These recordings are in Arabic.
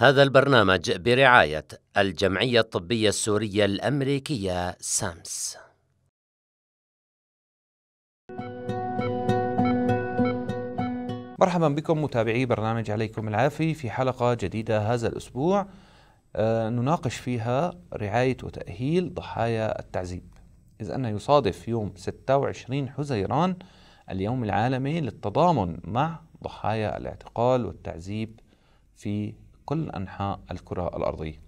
هذا البرنامج برعاية الجمعية الطبية السورية الأمريكية سامس. مرحبا بكم متابعي برنامج عليكم العافي في حلقة جديدة هذا الأسبوع آه، نناقش فيها رعاية وتأهيل ضحايا التعذيب إذ أنه يصادف يوم 26 حزيران اليوم العالمي للتضامن مع ضحايا الاعتقال والتعذيب في كل أنحاء الكرة الأرضية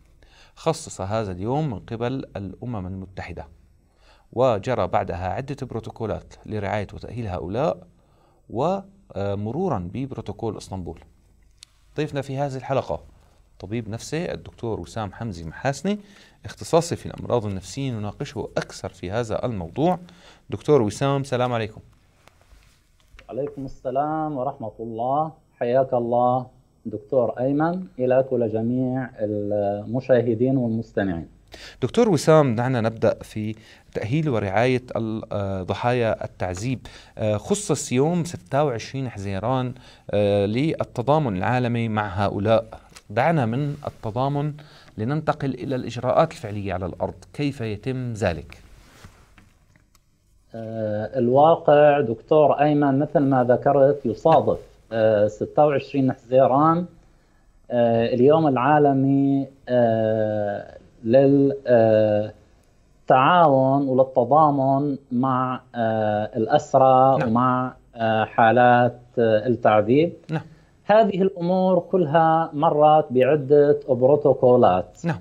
خصص هذا اليوم من قبل الأمم المتحدة وجرى بعدها عدة بروتوكولات لرعاية وتأهيل هؤلاء ومرورا ببروتوكول اسطنبول ضيفنا في هذه الحلقة طبيب نفسي الدكتور وسام حمزي محاسني اختصاصي في الأمراض النفسية نناقشه أكثر في هذا الموضوع دكتور وسام سلام عليكم عليكم السلام ورحمة الله حياك الله دكتور أيمن إليك ولجميع المشاهدين والمستمعين دكتور وسام دعنا نبدأ في تأهيل ورعاية آه، ضحايا التعذيب آه، خصص يوم 26 حزيران آه، للتضامن العالمي مع هؤلاء دعنا من التضامن لننتقل إلى الإجراءات الفعلية على الأرض كيف يتم ذلك؟ الواقع دكتور أيمن مثل ما ذكرت يصادف 26 آه، حزيران آه، اليوم العالمي آه، للتعاون وللتضامن مع الأسرى نعم. ومع حالات التعذيب نعم. هذه الأمور كلها مرت بعدة بروتوكولات نعم.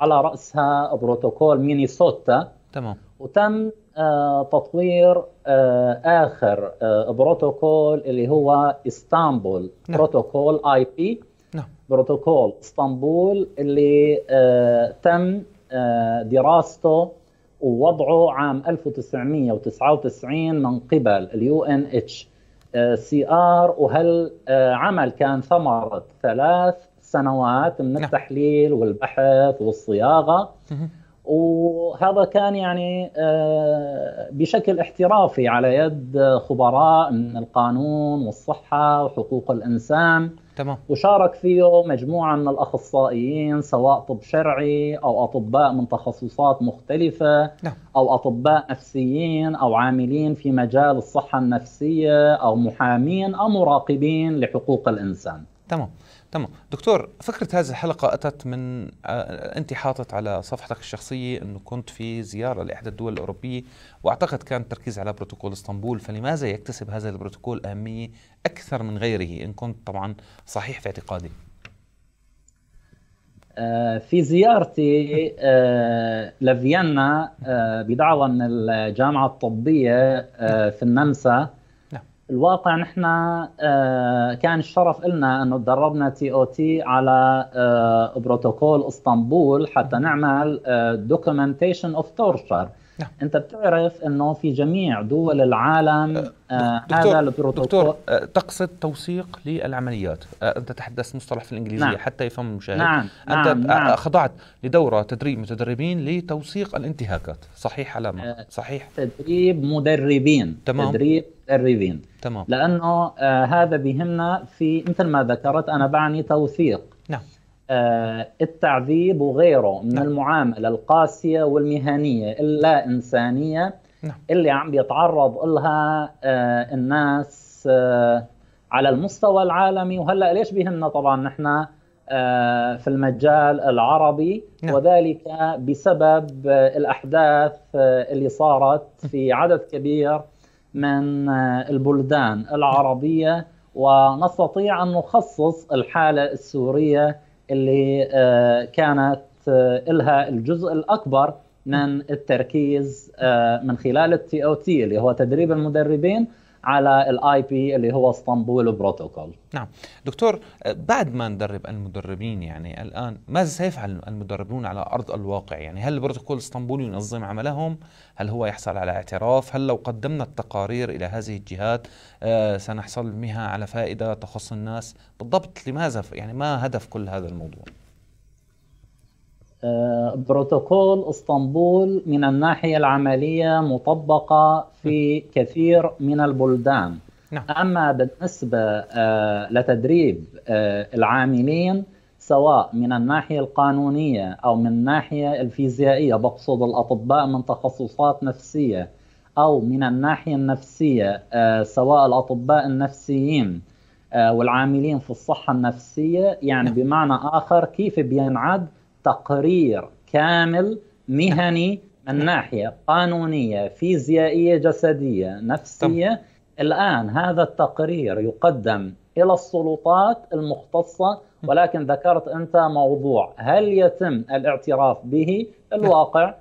على رأسها بروتوكول مينيسوتا تمام وتم آه، تطوير آه، اخر آه، بروتوكول اللي هو اسطنبول نعم. بروتوكول اي بي نعم. بروتوكول اسطنبول اللي تم دراسته ووضعه عام 1999 من قبل اليو ان اتش سي ار وهل عمل كان ثمرة ثلاث سنوات من نعم. التحليل والبحث والصياغة وهذا كان يعني آه، بشكل احترافي على يد خبراء من القانون والصحة وحقوق الإنسان تمام. وشارك فيه مجموعة من الأخصائيين سواء طب شرعي أو أطباء من تخصصات مختلفة نعم. أو أطباء نفسيين أو عاملين في مجال الصحة النفسية أو محامين أو مراقبين لحقوق الإنسان تمام تمام دكتور فكرة هذه الحلقة أتت من آه، أنت حاطط على صفحتك الشخصية أنه كنت في زيارة لإحدى الدول الأوروبية وأعتقد كان التركيز على بروتوكول اسطنبول فلماذا يكتسب هذا البروتوكول أهمية أكثر من غيره إن كنت طبعا صحيح في اعتقادي آه، في زيارتي آه، لفيينا بدعوة من الجامعة الطبية في النمسا الواقع نحن آه، كان الشرف لنا انه تدربنا تي او تي على آه، بروتوكول اسطنبول حتى نعمل دوكيومنتيشن اوف تورشر نعم. انت بتعرف انه في جميع دول العالم آه, آه، دكتور هذا البروتوكول دكتور أه، تقصد توثيق للعمليات آه انت تحدثت مصطلح في الانجليزيه نعم. حتى يفهم المشاهد نعم. انت نعم. أه، نعم. خضعت لدوره تدريب متدربين لتوثيق الانتهاكات صحيح على ما صحيح تدريب مدربين تمام. تدريب مدربين تمام لانه آه هذا بهمنا في مثل ما ذكرت انا بعني توثيق نعم آه، التعذيب وغيره من نعم. المعاملة القاسية والمهنية اللا إنسانية نعم. اللي عم بيتعرض لها آه، الناس آه، على المستوى العالمي وهلا ليش بهمنا طبعا نحن في المجال العربي نعم. وذلك بسبب الأحداث اللي صارت في نعم. عدد كبير من البلدان العربية ونستطيع أن نخصص الحالة السورية اللي آه، كانت آه، لها الجزء الاكبر من التركيز آه، من خلال التي او تي اللي هو تدريب المدربين على الاي بي اللي هو اسطنبول بروتوكول نعم دكتور آه، بعد ما ندرب المدربين يعني الان ماذا سيفعل المدربون على ارض الواقع يعني هل بروتوكول اسطنبول ينظم عملهم هل هو يحصل على اعتراف هل لو قدمنا التقارير الى هذه الجهات آه سنحصل منها على فائده تخص الناس بالضبط لماذا يعني ما هدف كل هذا الموضوع آه، بروتوكول اسطنبول من الناحيه العمليه مطبقه في كثير من البلدان نعم. اما بالنسبه آه، لتدريب آه، العاملين سواء من الناحيه القانونيه او من الناحيه الفيزيائيه بقصد الاطباء من تخصصات نفسيه او من الناحيه النفسيه سواء الاطباء النفسيين والعاملين في الصحه النفسيه يعني نعم. بمعنى اخر كيف بينعد تقرير كامل مهني من ناحيه قانونيه فيزيائيه جسديه نفسيه طب. الان هذا التقرير يقدم الى السلطات المختصه ولكن ذكرت انت موضوع هل يتم الاعتراف به الواقع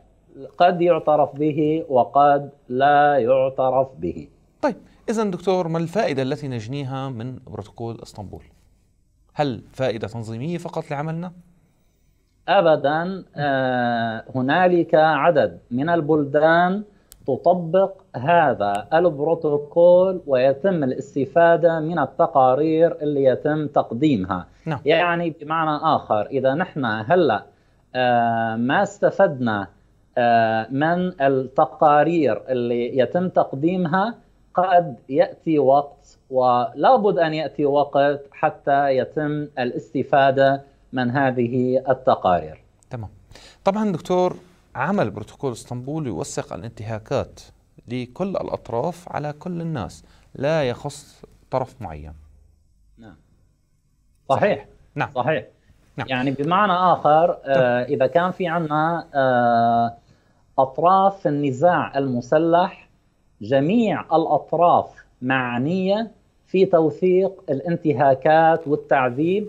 قد يعترف به وقد لا يعترف به طيب اذا دكتور ما الفائده التي نجنيها من بروتوكول اسطنبول هل فائده تنظيميه فقط لعملنا ابدا آه، هنالك عدد من البلدان تطبق هذا البروتوكول ويتم الاستفاده من التقارير اللي يتم تقديمها نعم. يعني بمعنى اخر اذا نحن هلا آه، ما استفدنا آه، من التقارير اللي يتم تقديمها قد ياتي وقت ولابد ان ياتي وقت حتى يتم الاستفاده من هذه التقارير تمام طبعا دكتور عمل بروتوكول اسطنبول يوثق الانتهاكات لكل الأطراف على كل الناس لا يخص طرف معين نعم صحيح نعم صحيح نعم. يعني بمعنى آخر آه إذا كان في عندنا آه أطراف النزاع المسلح جميع الأطراف معنية في توثيق الانتهاكات والتعذيب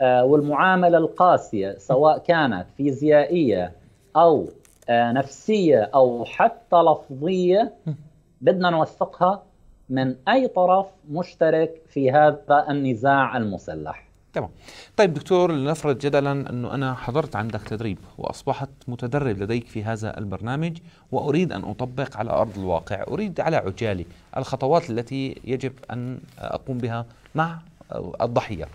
آه، والمعامله القاسيه سواء كانت فيزيائيه او آه، نفسيه او حتى لفظيه بدنا نوثقها من اي طرف مشترك في هذا النزاع المسلح. تمام. طيب دكتور لنفرض جدلا انه انا حضرت عندك تدريب واصبحت متدرب لديك في هذا البرنامج واريد ان اطبق على ارض الواقع، اريد على عجالي الخطوات التي يجب ان اقوم بها مع الضحيه.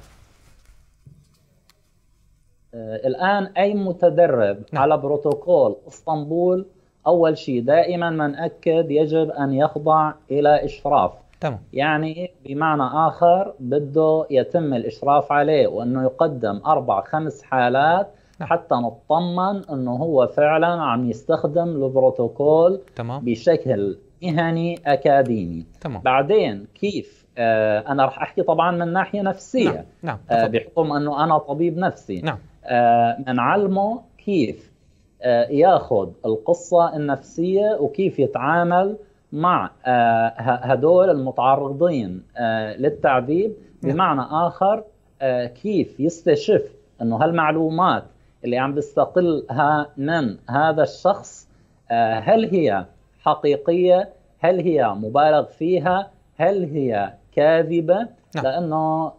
آه، الان اي متدرب نعم. على بروتوكول اسطنبول اول شيء دائما ما ناكد يجب ان يخضع الى اشراف تمام يعني بمعنى اخر بده يتم الاشراف عليه وانه يقدم اربع خمس حالات نعم. حتى نطمن انه هو فعلا عم يستخدم البروتوكول تمام. بشكل مهني اكاديمي تمام. بعدين كيف آه انا رح احكي طبعا من ناحيه نفسيه نعم. نعم. آه بحكم انه انا طبيب نفسي نعم. بنعلمه آه، كيف آه، ياخذ القصه النفسيه وكيف يتعامل مع آه، هدول المتعرضين للتعذيب نعم. بمعنى اخر كيف يستشف انه هالمعلومات اللي عم بيستقلها من هذا الشخص هل هي حقيقيه هل هي مبالغ فيها هل هي كاذبه نعم. لانه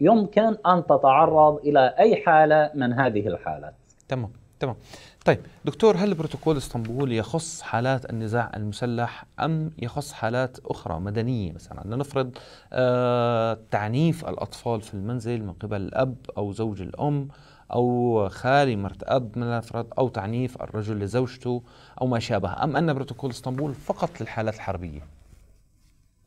يمكن أن تتعرض إلى أي حالة من هذه الحالات تمام تمام طيب دكتور هل بروتوكول اسطنبول يخص حالات النزاع المسلح أم يخص حالات أخرى مدنية مثلا لنفرض آه تعنيف الأطفال في المنزل من قبل الأب أو زوج الأم أو خالي مرت أب لنفرض أو تعنيف الرجل لزوجته أو ما شابه أم أن بروتوكول اسطنبول فقط للحالات الحربية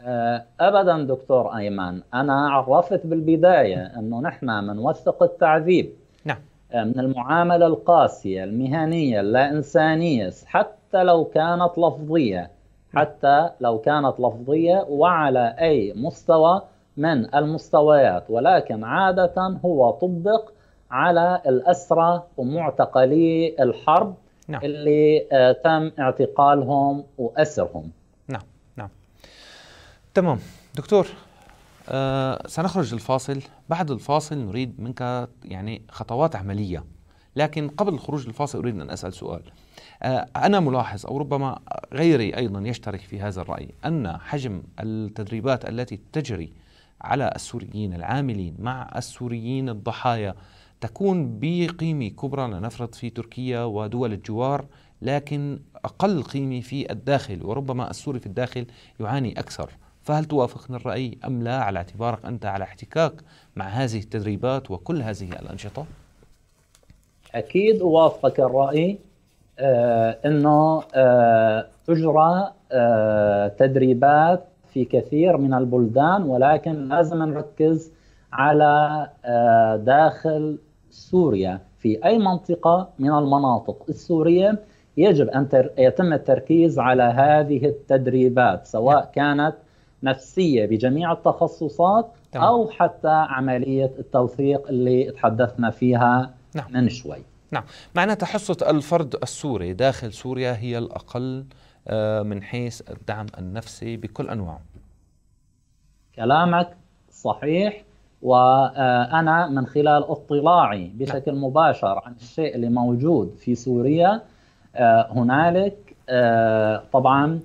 آه، ابدا دكتور ايمن انا عرفت بالبدايه انه نحن بنوثق التعذيب نعم آه، من المعامله القاسيه المهنيه اللا انسانيه حتى لو كانت لفظيه نعم. حتى لو كانت لفظيه وعلى اي مستوى من المستويات ولكن عاده هو طبق على الاسرى ومعتقلي الحرب نعم. اللي آه، تم اعتقالهم واسرهم تمام دكتور آه سنخرج للفاصل بعد الفاصل نريد منك يعني خطوات عملية لكن قبل الخروج للفاصل أريد أن أسأل سؤال آه أنا ملاحظ أو ربما غيري أيضا يشترك في هذا الرأي أن حجم التدريبات التي تجري على السوريين العاملين مع السوريين الضحايا تكون بقيمة كبرى لنفرض في تركيا ودول الجوار لكن أقل قيمة في الداخل وربما السوري في الداخل يعاني أكثر فهل توافقني الرأي أم لا على اعتبارك أنت على احتكاك مع هذه التدريبات وكل هذه الأنشطة؟ أكيد أوافقك الرأي آه، أنه تجرى آه، آه، تدريبات في كثير من البلدان ولكن لازم نركز على داخل سوريا في أي منطقة من المناطق السورية يجب أن يتم التركيز على هذه التدريبات سواء نعم. كانت نفسيه بجميع التخصصات طبعا. او حتى عمليه التوثيق اللي تحدثنا فيها نعم. من شوي نعم معنى تحصة الفرد السوري داخل سوريا هي الأقل آه، من حيث الدعم النفسي بكل أنواعه كلامك صحيح وأنا آه، من خلال اطلاعي نعم. بشكل نعم. مباشر عن الشيء اللي موجود في سوريا آه، هنالك طبعا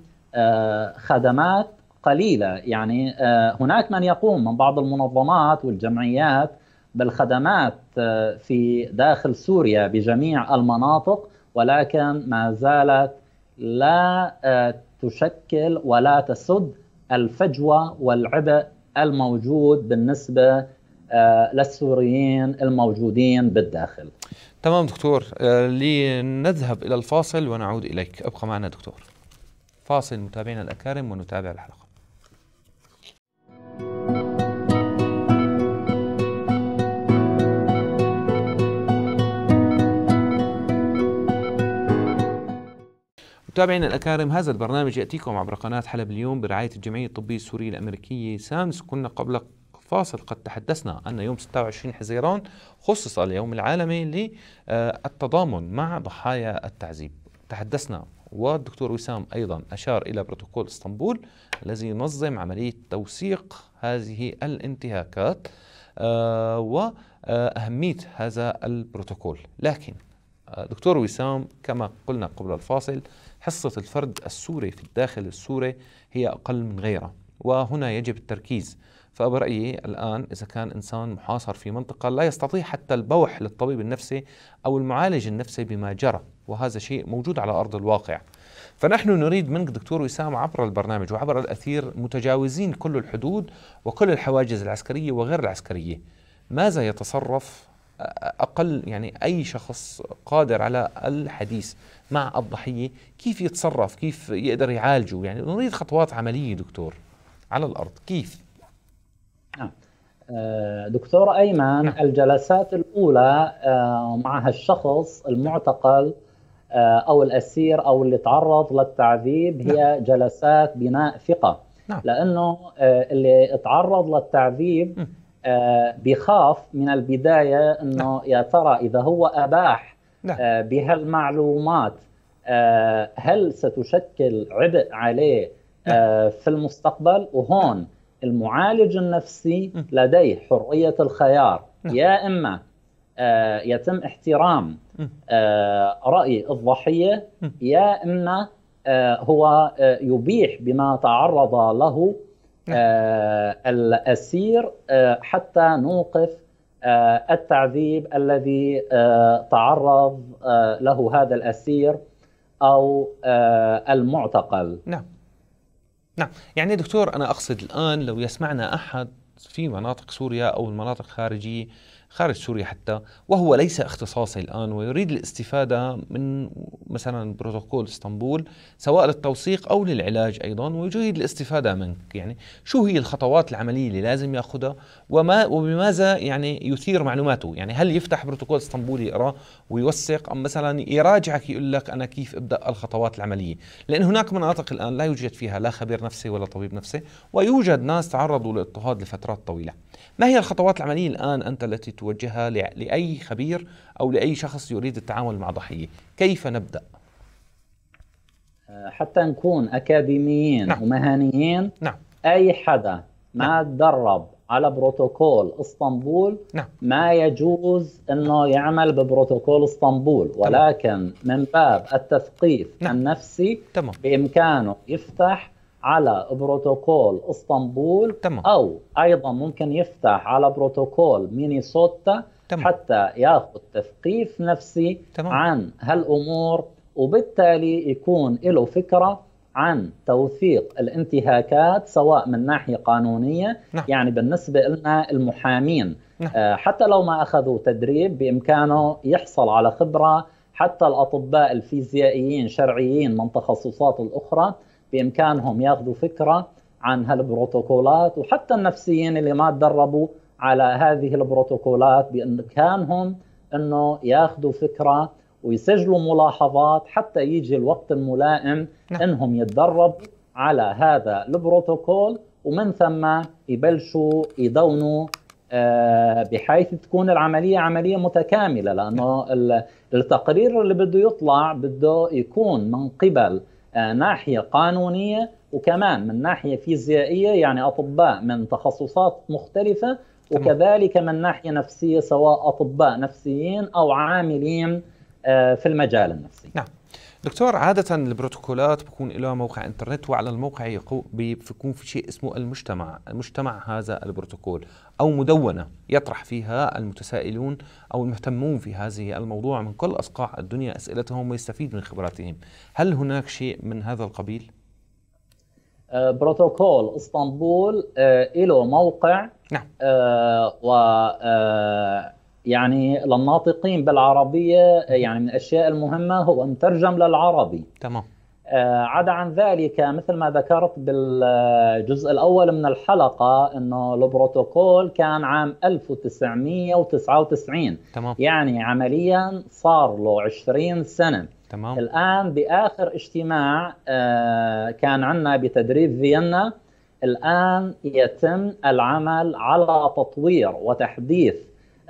خدمات قليله يعني آه، هناك من يقوم من بعض المنظمات والجمعيات بالخدمات آه، في داخل سوريا بجميع المناطق ولكن ما زالت لا آه، تشكل ولا تسد الفجوه والعبء الموجود بالنسبه للسوريين الموجودين بالداخل تمام دكتور لنذهب الى الفاصل ونعود اليك ابقى معنا دكتور فاصل متابعينا الاكارم ونتابع الحلقه متابعينا الأكارم هذا البرنامج يأتيكم عبر قناة حلب اليوم برعاية الجمعية الطبية السورية الأمريكية سامس كنا قبل فاصل قد تحدثنا أن يوم 26 حزيران خصص اليوم العالمي للتضامن مع ضحايا التعذيب تحدثنا والدكتور وسام أيضا أشار إلى بروتوكول اسطنبول الذي ينظم عملية توثيق هذه الانتهاكات آه، وأهمية هذا البروتوكول لكن آه، دكتور وسام كما قلنا قبل الفاصل حصة الفرد السوري في الداخل السوري هي أقل من غيره وهنا يجب التركيز فبرأيي الآن إذا كان إنسان محاصر في منطقة لا يستطيع حتى البوح للطبيب النفسي أو المعالج النفسي بما جرى وهذا شيء موجود على أرض الواقع فنحن نريد منك دكتور وسام عبر البرنامج وعبر الأثير متجاوزين كل الحدود وكل الحواجز العسكرية وغير العسكرية ماذا يتصرف أقل يعني أي شخص قادر على الحديث مع الضحية كيف يتصرف كيف يقدر يعالجه يعني نريد خطوات عملية دكتور على الأرض كيف نعم آه، دكتور أيمن نعم. الجلسات الأولى آه، مع هالشخص المعتقل آه، أو الأسير أو اللي تعرض للتعذيب هي نعم. جلسات بناء ثقة نعم. لأنه اللي تعرض للتعذيب بخاف من البداية أنه نعم. يا ترى إذا هو أباح نعم. آه، بهالمعلومات آه، هل ستشكل عبء عليه آه، نعم. في المستقبل وهون المعالج النفسي لديه حرية الخيار نعم. يا إما يتم احترام رأي الضحية يا إما هو يبيح بما تعرض له نعم. الأسير حتى نوقف آه، التعذيب الذي آه، تعرض آه، له هذا الاسير او المعتقل نعم نعم يعني دكتور انا اقصد الان لو يسمعنا احد في مناطق سوريا او المناطق الخارجيه خارج سوريا حتى وهو ليس اختصاصي الآن ويريد الاستفادة من مثلا بروتوكول اسطنبول سواء للتوثيق أو للعلاج أيضا ويريد الاستفادة منك يعني شو هي الخطوات العملية اللي لازم يأخذها وما وبماذا يعني يثير معلوماته يعني هل يفتح بروتوكول اسطنبول يقرأ ويوثق أم مثلا يراجعك يقول لك أنا كيف أبدأ الخطوات العملية لأن هناك مناطق الآن لا يوجد فيها لا خبير نفسي ولا طبيب نفسي ويوجد ناس تعرضوا لاضطهاد لفترات طويلة ما هي الخطوات العملية الآن أنت التي توجهها لأي خبير أو لأي شخص يريد التعامل مع ضحية كيف نبدأ؟ آه، حتى نكون أكاديميين نعم. ومهنيين نعم. أي حدا نعم. ما نعم. تدرب على بروتوكول اسطنبول نعم. ما يجوز انه يعمل ببروتوكول اسطنبول ولكن تمام. من باب التثقيف نعم. النفسي تمام. بامكانه يفتح على بروتوكول اسطنبول تمام. او ايضا ممكن يفتح على بروتوكول مينيسوتا تمام. حتى ياخذ تثقيف نفسي تمام. عن هالامور وبالتالي يكون له فكره عن توثيق الانتهاكات سواء من ناحيه قانونيه نعم. يعني بالنسبه لنا المحامين نعم. آه، حتى لو ما اخذوا تدريب بامكانه يحصل على خبره حتى الاطباء الفيزيائيين شرعيين من تخصصات الاخرى بامكانهم ياخذوا فكره عن هالبروتوكولات وحتى النفسيين اللي ما تدربوا على هذه البروتوكولات بامكانهم انه ياخذوا فكره ويسجلوا ملاحظات حتى يجي الوقت الملائم نعم. انهم يتدربوا على هذا البروتوكول ومن ثم يبلشوا يدونوا آه، بحيث تكون العمليه عمليه متكامله لانه التقرير اللي بده يطلع بده يكون من قبل آه، ناحيه قانونيه وكمان من ناحيه فيزيائيه يعني اطباء من تخصصات مختلفه وكذلك من ناحيه نفسيه سواء اطباء نفسيين او عاملين آه، في المجال النفسي. نعم. دكتور عادة البروتوكولات بكون لها موقع انترنت وعلى الموقع بيكون في شيء اسمه المجتمع، المجتمع هذا البروتوكول أو مدونة يطرح فيها المتسائلون أو المهتمون في هذه الموضوع من كل أصقاع الدنيا أسئلتهم ويستفيد من خبراتهم، هل هناك شيء من هذا القبيل؟ آه، بروتوكول اسطنبول آه، له موقع نعم آه، و يعني للناطقين بالعربية يعني من الأشياء المهمة هو أن ترجم للعربي تمام آه، عدا عن ذلك مثل ما ذكرت بالجزء الأول من الحلقة أنه البروتوكول كان عام 1999 تمام. يعني عمليا صار له 20 سنة تمام. الآن بآخر اجتماع آه، كان عندنا بتدريب فيينا الآن يتم العمل على تطوير وتحديث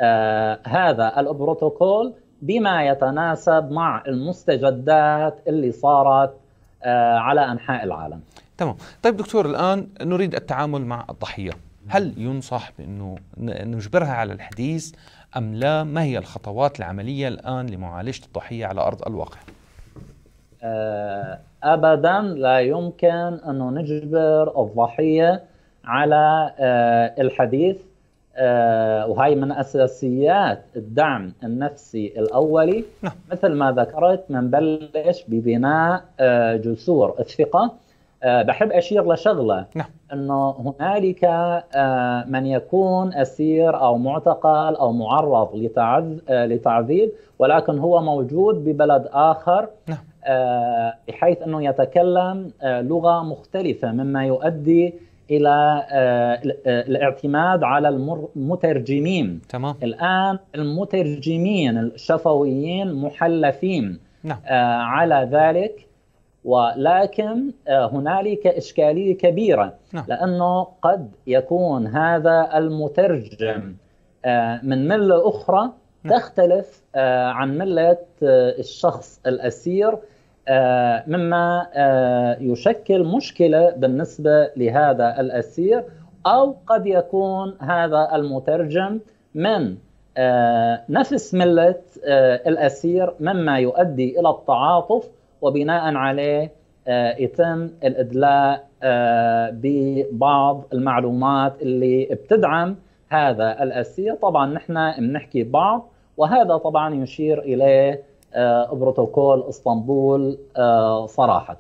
آه، هذا البروتوكول بما يتناسب مع المستجدات اللي صارت آه، على انحاء العالم. تمام، طيب دكتور الان نريد التعامل مع الضحيه، هل ينصح بانه نجبرها على الحديث ام لا؟ ما هي الخطوات العمليه الان لمعالجه الضحيه على ارض الواقع؟ آه، ابدا لا يمكن انه نجبر الضحيه على الحديث آه، وهي من اساسيات الدعم النفسي الاولي نعم. مثل ما ذكرت بنبلش ببناء آه، جسور الثقه آه، بحب اشير لشغله نعم. انه هنالك من يكون اسير او معتقل او معرض لتعذيب ولكن هو موجود ببلد اخر نعم. بحيث انه يتكلم لغه مختلفه مما يؤدي الى آه، آه، الاعتماد على المترجمين تمام الان المترجمين الشفويين محلفين نعم. آه، على ذلك ولكن هنالك اشكاليه كبيره نعم. لانه قد يكون هذا المترجم من مله اخرى نعم. تختلف عن مله الشخص الاسير آه، مما آه، يشكل مشكله بالنسبه لهذا الاسير او قد يكون هذا المترجم من آه، نفس مله الاسير مما يؤدي الى التعاطف وبناء عليه يتم الادلاء ببعض المعلومات اللي بتدعم هذا الاسير طبعا نحن بنحكي بعض وهذا طبعا يشير اليه آه، بروتوكول اسطنبول آه، صراحه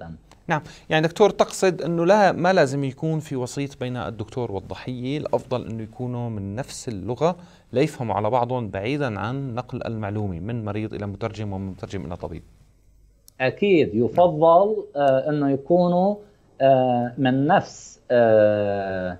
نعم يعني دكتور تقصد انه لا ما لازم يكون في وسيط بين الدكتور والضحيه الافضل انه يكونوا من نفس اللغه ليفهموا على بعضهم بعيدا عن نقل المعلومه من مريض الى مترجم ومن مترجم الى طبيب اكيد يفضل آه انه يكونوا آه من نفس آه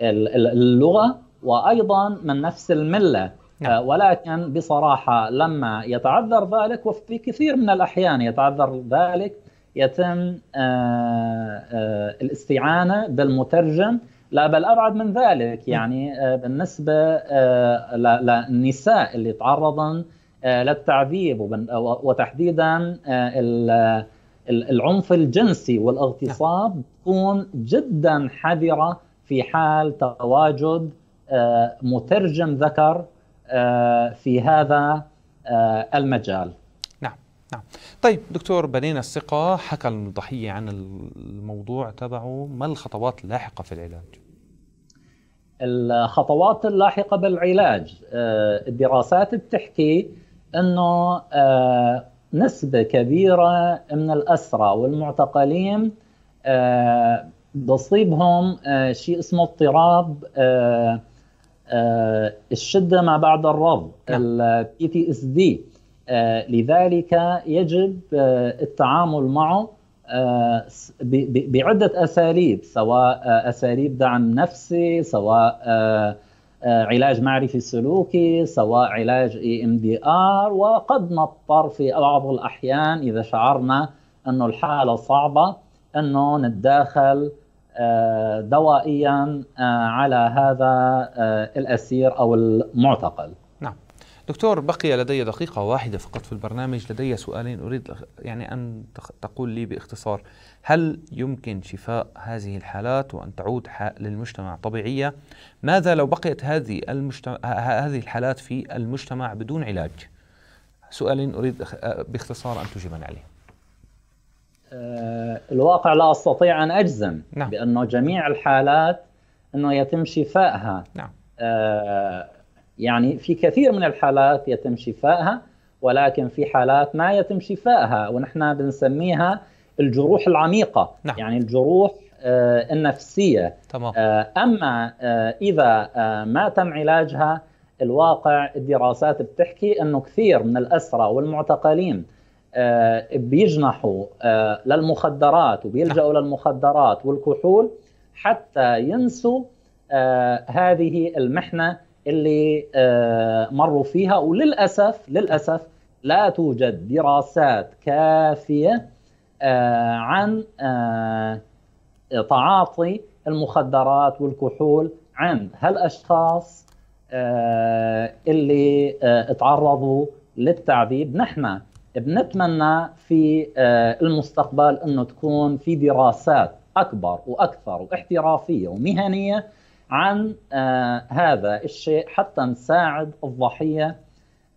اللغه وايضا من نفس المله نعم. آه، ولكن بصراحة لما يتعذر ذلك وفي كثير من الأحيان يتعذر ذلك يتم آه، آه، الاستعانة بالمترجم لا بل أبعد من ذلك نعم. يعني بالنسبة للنساء اللي تعرضن للتعذيب وتحديدا العنف الجنسي والاغتصاب نعم. تكون جدا حذرة في حال تواجد مترجم ذكر آه، في هذا آه، المجال نعم نعم طيب دكتور بنينا الثقة حكى الضحية عن الموضوع تبعه ما الخطوات اللاحقة في العلاج؟ الخطوات اللاحقة بالعلاج آه، الدراسات بتحكي أنه نسبة كبيرة من الأسرى والمعتقلين بصيبهم شيء اسمه اضطراب آه، الشده ما بعد الرض نعم. الـ تي اس آه، دي لذلك يجب آه، التعامل معه بعده اساليب سواء اساليب دعم نفسي سواء علاج معرفي سلوكي سواء علاج اي ام دي ار وقد نضطر في بعض الاحيان اذا شعرنا انه الحاله صعبه انه نتداخل آه، دوائيا آه، على هذا آه، الاسير او المعتقل. نعم. دكتور بقي لدي دقيقة واحدة فقط في البرنامج لدي سؤالين أريد يعني أن تقول لي باختصار هل يمكن شفاء هذه الحالات وأن تعود للمجتمع طبيعية ماذا لو بقيت هذه, المجتمع هذه الحالات في المجتمع بدون علاج سؤالين أريد باختصار أن تجيبني عليهم آه، الواقع لا استطيع ان اجزم نعم. بانه جميع الحالات انه يتم شفائها نعم. آه، يعني في كثير من الحالات يتم شفائها ولكن في حالات ما يتم شفائها ونحن بنسميها الجروح العميقه نعم. يعني الجروح آه، النفسيه تمام. اما اذا ما تم علاجها الواقع الدراسات بتحكي انه كثير من الاسرى والمعتقلين آه، بيجنحوا آه، للمخدرات وبيلجأوا نعم. للمخدرات والكحول حتى ينسوا آه، هذه المحنة اللي مروا فيها وللأسف للأسف لا توجد دراسات كافية عن تعاطي المخدرات والكحول عند هالاشخاص اللي تعرضوا للتعذيب نحن بنتمنى في آه، المستقبل انه تكون في دراسات اكبر واكثر واحترافيه ومهنيه عن آه، هذا الشيء حتى نساعد الضحيه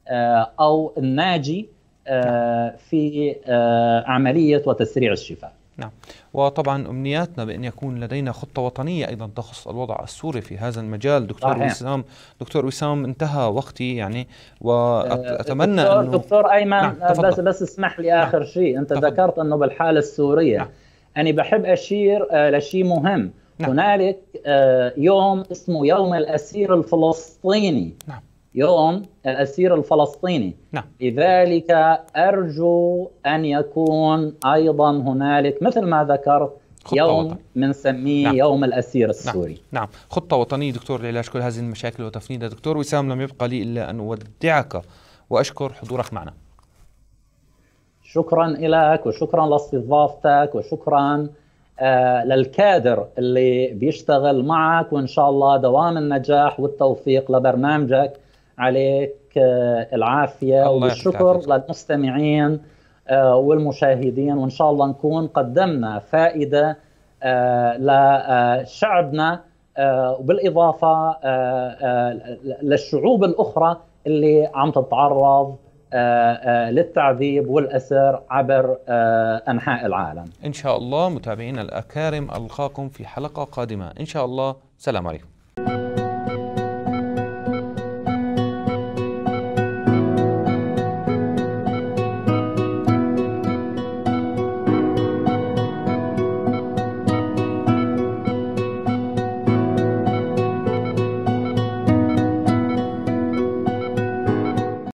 آه، او الناجي في عمليه وتسريع الشفاء. نعم وطبعا أمنياتنا بأن يكون لدينا خطة وطنية أيضا تخص الوضع السوري في هذا المجال دكتور صحيح. وسام دكتور وسام انتهى وقتي يعني وأتمنى دكتور, أنه دكتور أيمن نعم. بس بس اسمح لي آخر نعم. شيء أنت تفضل. ذكرت أنه بالحالة السورية نعم. أنا بحب أشير آه، لشيء مهم نعم. هنالك آه، يوم اسمه يوم الأسير الفلسطيني نعم. يوم الأسير الفلسطيني نعم. لذلك أرجو أن يكون أيضا هنالك مثل ما ذكرت يوم بنسميه نعم. يوم الأسير نعم. السوري نعم. نعم خطة وطنية دكتور لعلاج كل هذه المشاكل وتفنيدها دكتور وسام لم يبقى لي إلا أن أودعك وأشكر حضورك معنا شكرا لك وشكرا لاستضافتك وشكرا آه للكادر اللي بيشتغل معك وان شاء الله دوام النجاح والتوفيق لبرنامجك عليك آه، العافيه والشكر للمستمعين آه، والمشاهدين وان شاء الله نكون قدمنا فائده آه، لشعبنا وبالاضافه للشعوب الاخرى اللي عم تتعرض للتعذيب والاسر عبر انحاء العالم. ان شاء الله متابعينا الاكارم القاكم في حلقه قادمه، ان شاء الله سلام عليكم.